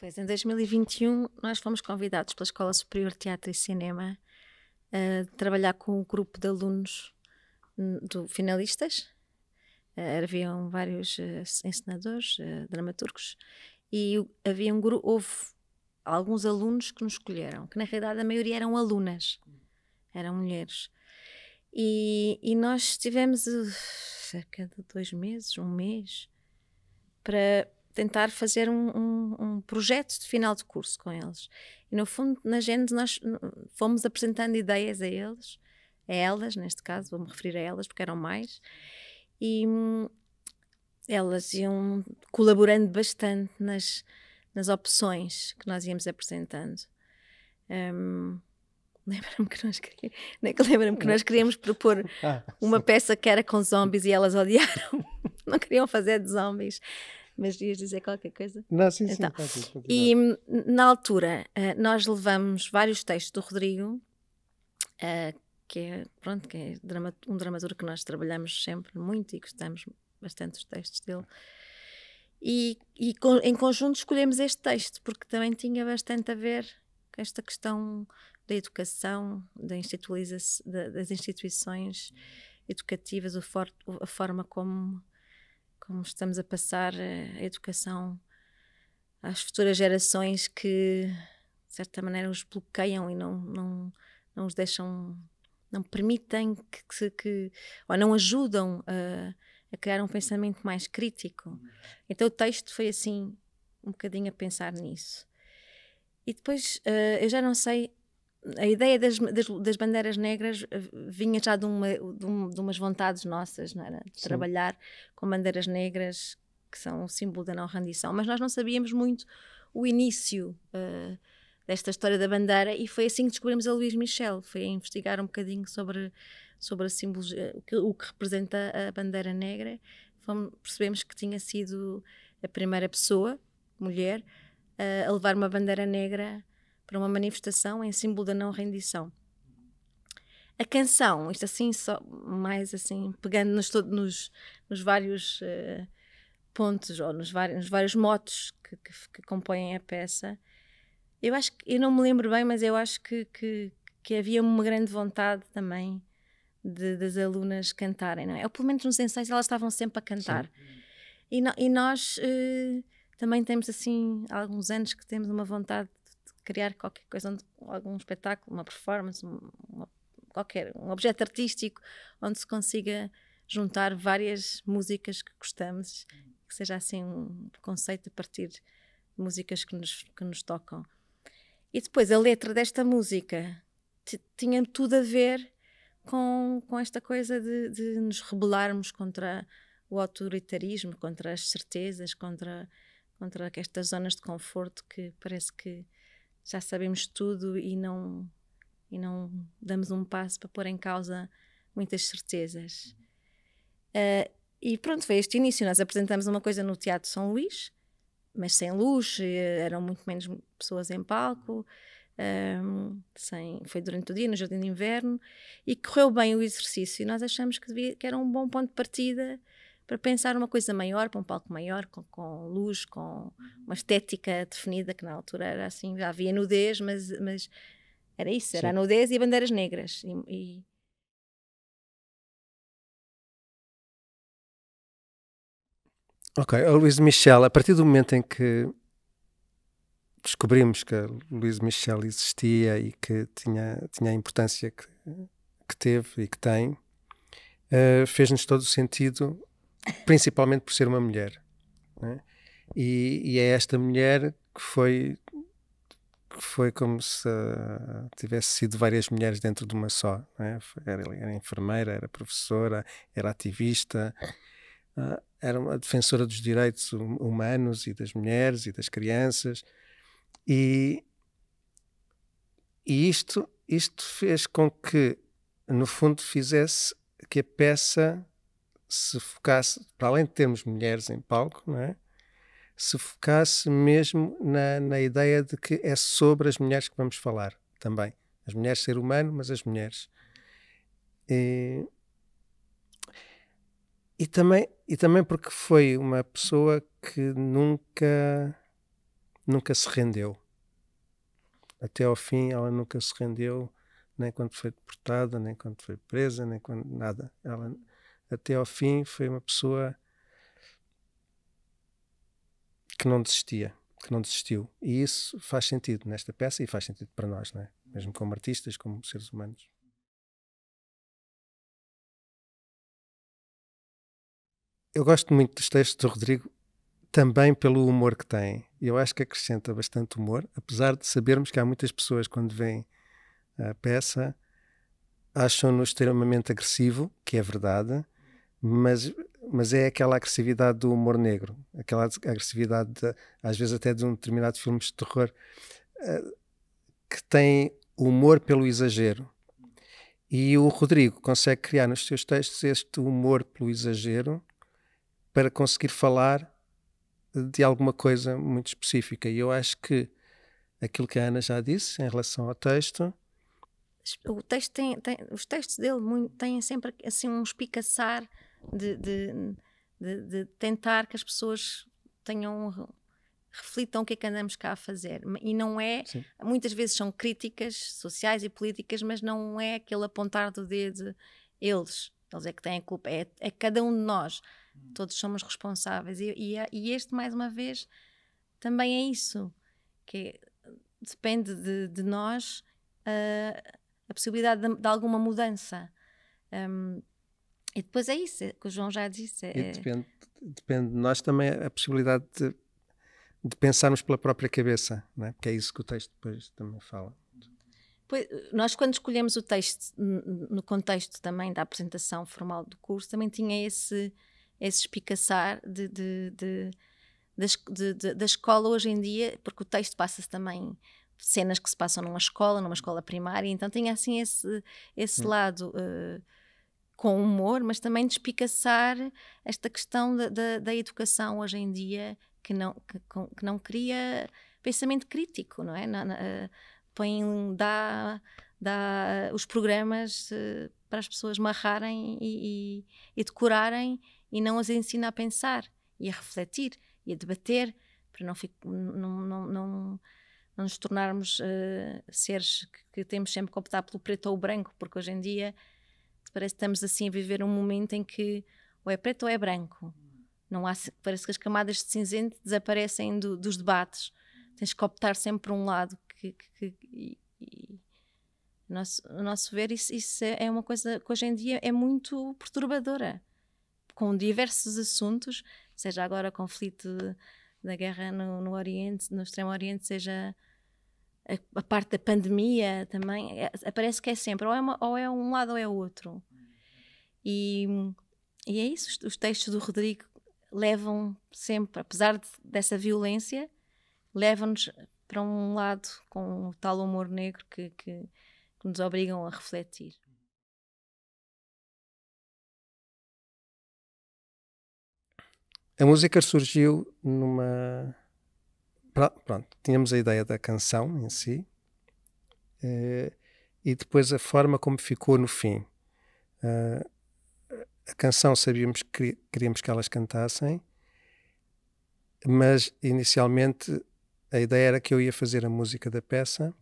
Pois, em 2021 nós fomos convidados pela Escola Superior de Teatro e Cinema a eh, trabalhar com um grupo de alunos do, finalistas. Eh, haviam vários eh, ensinadores, dramaturgos, e havia um grupo, houve alguns alunos que nos escolheram, que na realidade a maioria eram alunas, eram mulheres. E, e nós tivemos cerca de dois meses, um mês, para tentar fazer um, um, um, projeto de final de curso com eles. E no fundo, na gente, nós fomos apresentando ideias a eles, a elas, neste caso, vou-me referir a elas porque eram mais, e hum, elas iam colaborando bastante nas, nas opções que nós íamos apresentando. Um, é lembra-me que nós queríamos, lembra que nós queríamos propor ah, uma peça que era com zombies e elas odiaram. Não queriam fazer de zombies mas ias dizer qualquer coisa? Não, sim, então, sim. e hum, na altura, uh, nós levamos vários textos do Rodrigo, uh, que é, pronto, que é um dramaturgo que nós trabalhamos sempre muito e gostamos bastante dos textos dele. E, e com, em conjunto escolhemos este texto, porque também tinha bastante a ver com esta questão da educação, da das instituições educativas, o for, a forma como como estamos a passar eh, a educação às futuras gerações que, de certa maneira, os bloqueiam e não, não, não os deixam, não permitem que, que ou não ajudam a, a criar um pensamento mais crítico. Então o texto foi assim, um bocadinho a pensar nisso. E depois, uh, eu já não sei a ideia das, das, das, bandeiras negras eh, vinha já de, uma, de, um, de umas vontades nossas, não era? De Sim. trabalhar com bandeiras negras que são o símbolo da não rendição, mas nós não sabíamos muito o início uh, desta história da bandeira e foi assim que descobrimos a Luís Michel, foi a investigar um bocadinho sobre, sobre a eh, o que, o que representa a bandeira negra, Fomos, percebemos que tinha sido a primeira pessoa, mulher, uh, a levar uma bandeira negra para uma manifestação em símbolo da não rendição. A canção, isto assim, só mais assim, pegando nos, nos, nos vários uh, pontos ou nos vários, nos vários motos que, que, que, compõem a peça, eu acho que, eu não me lembro bem, mas eu acho que, que, que havia uma grande vontade também de, das alunas cantarem, não é? Ou pelo menos nos ensaios elas estavam sempre a cantar. E, no, e, nós uh, também temos assim, há alguns anos que temos uma vontade criar qualquer coisa, onde, algum espetáculo, uma performance, uma, qualquer, um objeto artístico onde se consiga juntar várias músicas que gostamos, que seja assim um conceito a partir de músicas que nos, que nos tocam. E depois a letra desta música tinha tudo a ver com, com esta coisa de, de, nos rebelarmos contra o autoritarismo, contra as certezas, contra, contra estas zonas de conforto que parece que já sabemos tudo e não e não damos um passo para pôr em causa muitas certezas. Uh, e pronto, foi este início. Nós apresentamos uma coisa no Teatro São Luís, mas sem luz, eh, eram muito menos pessoas em palco. Um, sem, foi durante o dia, no Jardim de Inverno, e correu bem o exercício. E nós achamos que, devia, que era um bom ponto de partida para pensar uma coisa maior, para um palco maior, com, com luz, com uhum. uma estética definida, que na altura era assim, já havia nudez, mas, mas era isso, era Sim. a nudez e bandeiras negras. E, e... Ok, a oh, Luís Michel, a partir do momento em que descobrimos que a Luís Michel existia e que tinha, tinha a importância que, que teve e que tem, uh, fez-nos todo o sentido principalmente por ser uma mulher. Né? E, e, é esta mulher que foi que foi como se ah, tivesse sido várias mulheres dentro de uma só. Né? Era, era, enfermeira, era professora, era ativista, ah, era uma defensora dos direitos hum, humanos e das mulheres e das crianças. E, e isto, isto fez com que, no fundo, fizesse que a peça se focasse, para além de termos mulheres em palco, não é? se focasse mesmo na, na ideia de que é sobre as mulheres que vamos falar também. As mulheres, ser humano, mas as mulheres. E, e, também, e também porque foi uma pessoa que nunca, nunca se rendeu. Até ao fim, ela nunca se rendeu, nem quando foi deportada, nem quando foi presa, nem quando nada. Ela até ao fim, foi uma pessoa que não desistia, que não desistiu. E isso faz sentido nesta peça e faz sentido para nós, não é? mesmo como artistas, como seres humanos. Eu gosto muito dos textos do Rodrigo também pelo humor que tem. Eu acho que acrescenta bastante humor, apesar de sabermos que há muitas pessoas quando veem a peça acham-no extremamente agressivo, que é verdade, mas, mas é aquela agressividade do humor negro, aquela agressividade, de, às vezes até de um determinado filme de terror, uh, que tem humor pelo exagero. E o Rodrigo consegue criar nos seus textos este humor pelo exagero para conseguir falar de alguma coisa muito específica. E eu acho que aquilo que a Ana já disse em relação ao texto. O texto tem, tem os textos dele têm sempre assim um espicaçar de, de, de, de tentar que as pessoas tenham reflitam o que é que andamos cá a fazer. E não é, Sim. muitas vezes são críticas sociais e políticas, mas não é aquele apontar do dedo eles. Eles é que têm a culpa, é, é cada um de nós. Hum. Todos somos responsáveis. E, e, é, e, este, mais uma vez, também é isso. Que é, depende de, de nós uh, a possibilidade de, de alguma mudança. Um, e depois é isso é que o João já disse. É... Depende, depende de nós também a possibilidade de, de pensarmos pela própria cabeça, né é? porque é isso que o texto depois também fala. Pois, nós, quando escolhemos o texto, no contexto também da apresentação formal do curso, também tinha esse, esse espicaçar de, de, de, de da escola hoje em dia, porque o texto passa-se também cenas que se passam numa escola, numa escola primária, então tinha assim esse, esse hum. lado. Uh, com humor, mas também despicaçar esta questão da, da, da educação hoje em dia que não, que, que, não cria pensamento crítico, não é? Na, na, eh, põe, dá, dá os programas uh, para as pessoas marrarem e, e, e, decorarem e não as ensina a pensar e a refletir e a debater para não, fico, não, não, não não nos tornarmos uh, seres que, que, temos sempre que optar pelo preto ou branco, porque hoje em dia parece que estamos assim a viver um momento em que ou é preto ou é branco. Não há, parece que as camadas de cinzento desaparecem do, dos debates. Tens que optar sempre por um lado. Que, que, que e, e, nosso, o nosso ver, isso, isso, é uma coisa que hoje em dia é muito perturbadora. Com diversos assuntos, seja agora o conflito da guerra no, no Oriente, no Extremo Oriente, seja a, a, parte da pandemia também, é, parece que é sempre, ou é, uma, ou é um lado ou é outro. E, e é isso, os, os textos do Rodrigo levam sempre, apesar de, dessa violência, levam-nos para um lado com o tal humor negro que, que, que nos obrigam a refletir. A música surgiu numa pronto, tínhamos a ideia da canção em si uh, e depois a forma como ficou no fim. Uh, a canção sabíamos que queríamos que elas cantassem, mas inicialmente a ideia era que eu ia fazer a música da peça.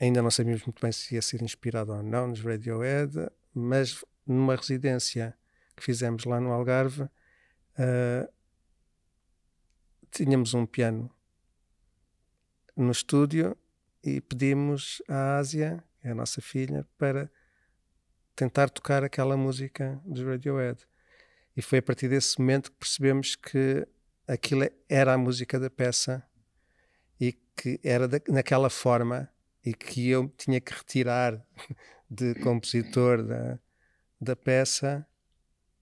Ainda não sabíamos muito bem se ia ser inspirado ou não nos Radiohead, mas numa residência que fizemos lá no Algarve, uh, tínhamos um piano no estúdio e pedimos à Ásia, a nossa filha, para tentar tocar aquela música dos Radiohead. E foi a partir desse momento que percebemos que aquilo era a música da peça e que era da, naquela forma e que eu tinha que retirar de compositor da, da peça,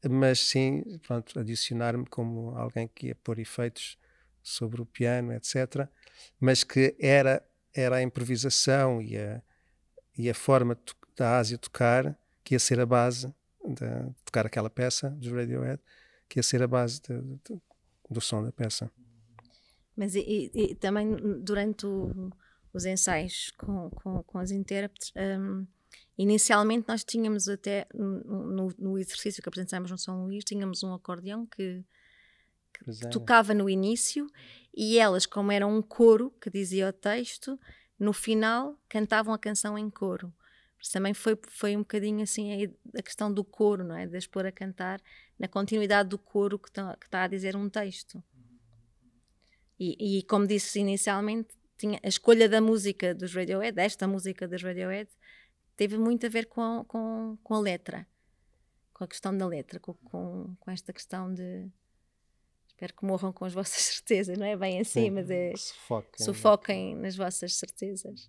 mas sim, pronto, adicionar-me como alguém que ia pôr efeitos sobre o piano, etc. Mas que era, era a improvisação e a, e a forma da Ásia tocar que ia ser a base de tocar aquela peça dos Radiohead, que ia ser a base de, de, do som da peça. Mas e, e também durante o, os ensaios com, com, com as intérpretes, um, inicialmente nós tínhamos até no, no, exercício que apresentámos no São Luís, tínhamos um acordeão que que é. tocava no início e elas, como era um coro que dizia o texto, no final cantavam a canção em coro. Isso também foi, foi um bocadinho assim a, questão do coro, não é? De as pôr a cantar na continuidade do coro que está a dizer um texto. E, e, como disse inicialmente, tinha, a escolha da música dos Radiohead, esta música dos Radiohead, teve muito a ver com, com, com a letra, com a questão da letra, com, com, com esta questão de Espero que morram com as vossas certezas, não é bem assim, Sim, mas é. Sufoquem. sufoquem nas vossas certezas.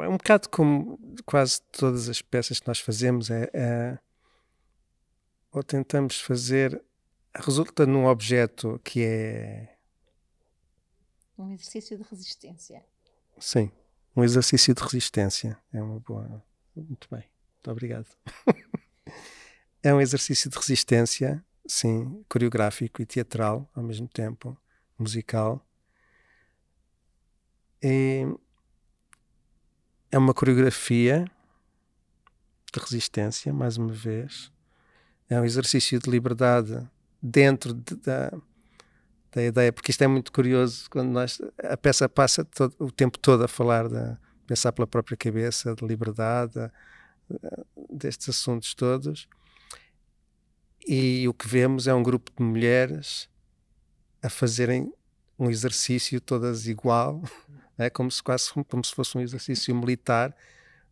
É um bocado como quase todas as peças que nós fazemos, é, é ou tentamos fazer, resulta num objeto que é. Um exercício de resistência. Sim um exercício de resistência. É uma boa. Muito bem. Muito obrigado. é um exercício de resistência, sim, coreográfico e teatral ao mesmo tempo, musical. E é uma coreografia de resistência, mais uma vez. É um exercício de liberdade dentro de, da, da ideia, porque isto é muito curioso quando nós a peça passa todo, o tempo todo a falar de pensar pela própria cabeça, de liberdade, destes assuntos todos. E o que vemos é um grupo de mulheres a fazerem um exercício todas igual, é como se quase como se fosse um exercício militar,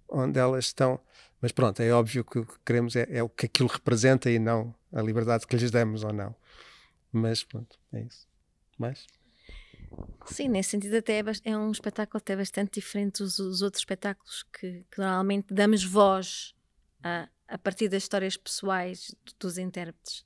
onde elas estão. Mas pronto, é óbvio que o que queremos é, é o que aquilo representa e não a liberdade que lhes demos ou não. Mas pronto, é isso. Mais? Sim, nesse sentido até é, é um espetáculo até bastante diferente dos, dos outros espetáculos que, que, normalmente damos voz a, a partir das histórias pessoais dos intérpretes.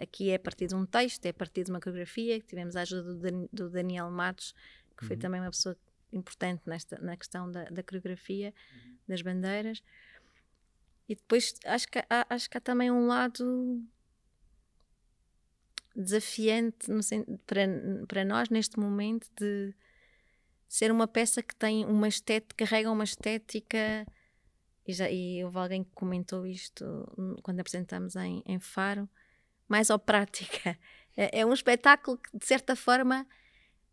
Aqui é a partir de um texto, é a partir de uma coreografia, que tivemos a ajuda do, do Daniel Matos, que foi uhum. também uma pessoa importante nesta, na questão da, da coreografia, uhum. das bandeiras. E depois acho que, acho que há também um lado desafiante para, para nós neste momento de ser uma peça que tem uma estética, carrega uma estética e, já, e houve alguém que comentou isto quando apresentámos em, em Faro, mais ao prática. É, é, um espetáculo que, de certa forma,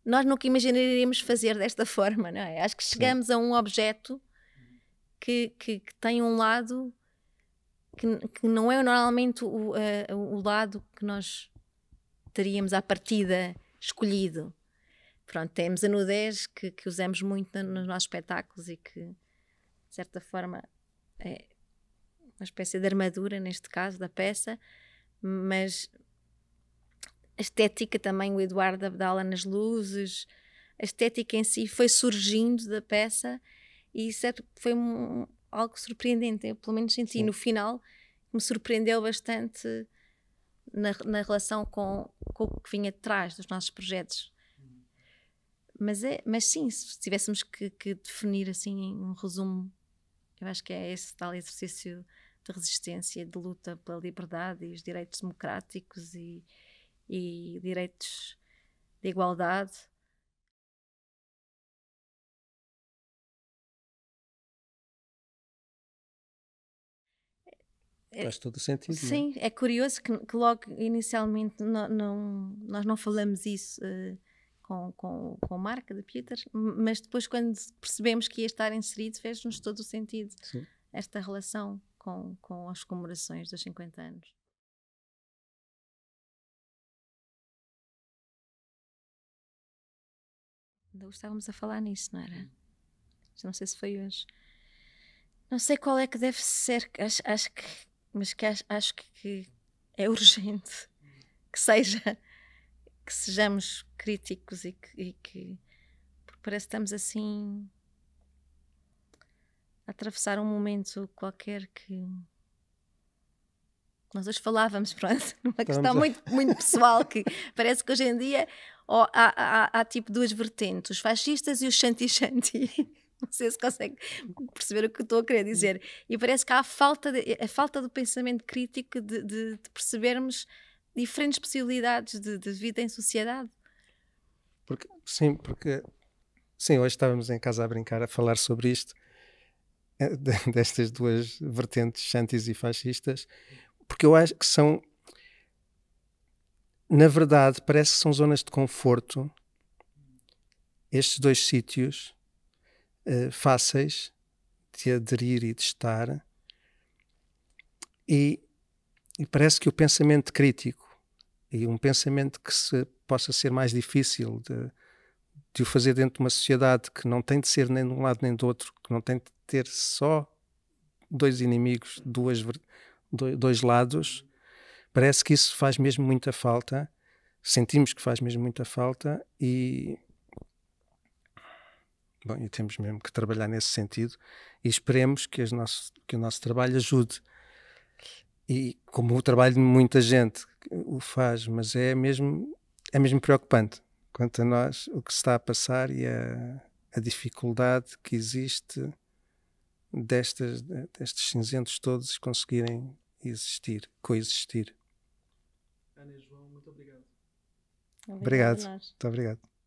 nós nunca imaginaríamos fazer desta forma, não é? Acho que chegamos Sim. a um objeto que, que, que tem um lado que, que, não é normalmente o, uh, o lado que nós teríamos à partida escolhido. Pronto, temos a nudez que, que usamos muito nos nossos espetáculos e que, de certa forma, é uma espécie de armadura, neste caso, da peça, mas a estética também, o Eduardo Abdala nas luzes, a estética em si foi surgindo da peça e isso é, foi um, algo surpreendente, eu pelo menos senti Sim. no final, me surpreendeu bastante na, na relação com, com, o que vinha atrás dos nossos projetos. Mas, é, mas sim, se tivéssemos que, que definir assim um resumo, eu acho que é esse tal exercício de resistência, de luta pela liberdade e os direitos democráticos e, e direitos de igualdade É, Faz todo o sentido. É? Sim, é? é curioso que, que logo inicialmente não, não, nós não falamos isso uh, com, com, com a marca de Peter, mas depois, quando percebemos que ia estar inserido, fez-nos todo o sentido Sim. esta relação com, com as comemorações dos 50 anos. Ainda estávamos a falar nisso, não era? Hum. Já não sei se foi hoje. Não sei qual é que deve ser, acho, acho que mas que acho, acho que, é urgente que seja que sejamos críticos e que, e que porque parece que estamos assim a atravessar um momento qualquer que nós hoje falávamos, pronto, numa questão a... muito, muito pessoal que parece que hoje em dia oh, há, há, há, tipo duas vertentes, os fascistas e os xanti-xanti. Não sei se consegue perceber o que estou a querer hum. dizer. E parece que há a falta, de, a falta do pensamento crítico de, de, de percebermos diferentes possibilidades de, de, vida em sociedade. Porque, sim, porque sim, hoje estávamos em casa a brincar, a falar sobre isto, eh, destas duas vertentes chantes e fascistas, porque eu acho que são, na verdade, parece que são zonas de conforto estes dois sítios eh, fáceis de aderir e de estar. E, e, parece que o pensamento crítico e um pensamento que se, possa ser mais difícil de, de o fazer dentro de uma sociedade que não tem de ser nem de um lado nem do outro, que não tem de ter só dois inimigos, duas, dois lados, parece que isso faz mesmo muita falta. Sentimos que faz mesmo muita falta e, Bom, e temos mesmo que trabalhar nesse sentido e esperemos que, as nosso, que o nosso trabalho ajude. E como o trabalho de muita gente o faz, mas é mesmo, é mesmo preocupante quanto a nós o que está a passar e a, a dificuldade que existe destas, destes cinzentos todos conseguirem existir, coexistir. Ana e João, muito obrigado. Obrigado. obrigado. Muito obrigado.